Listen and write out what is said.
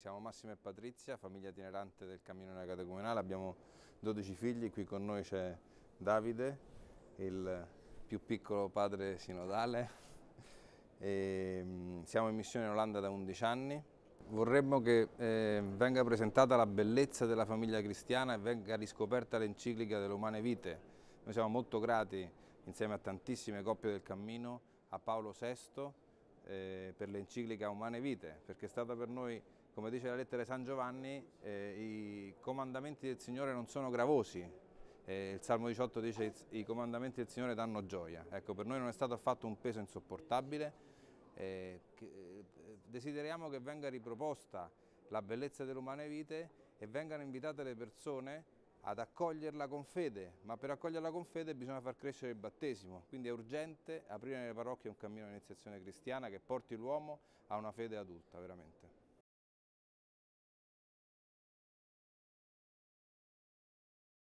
Siamo Massimo e Patrizia, famiglia itinerante del Cammino della Catecumenale, abbiamo 12 figli, qui con noi c'è Davide, il più piccolo padre sinodale. E mm, siamo in missione in Olanda da 11 anni. Vorremmo che eh, venga presentata la bellezza della famiglia cristiana e venga riscoperta l'enciclica delle umane vite. Noi siamo molto grati, insieme a tantissime coppie del Cammino, a Paolo VI eh, per l'enciclica Umane Vite, perché è stata per noi, come dice la lettera di San Giovanni, eh, i comandamenti del Signore non sono gravosi. Eh, il Salmo 18 dice i comandamenti del Signore danno gioia. Ecco, per noi non è stato affatto un peso insopportabile. Eh, che, eh, desideriamo che venga riproposta la bellezza delle umane vite e vengano invitate le persone ad accoglierla con fede, ma per accoglierla con fede bisogna far crescere il battesimo, quindi è urgente aprire nelle parrocchie un cammino di iniziazione cristiana che porti l'uomo a una fede adulta, veramente.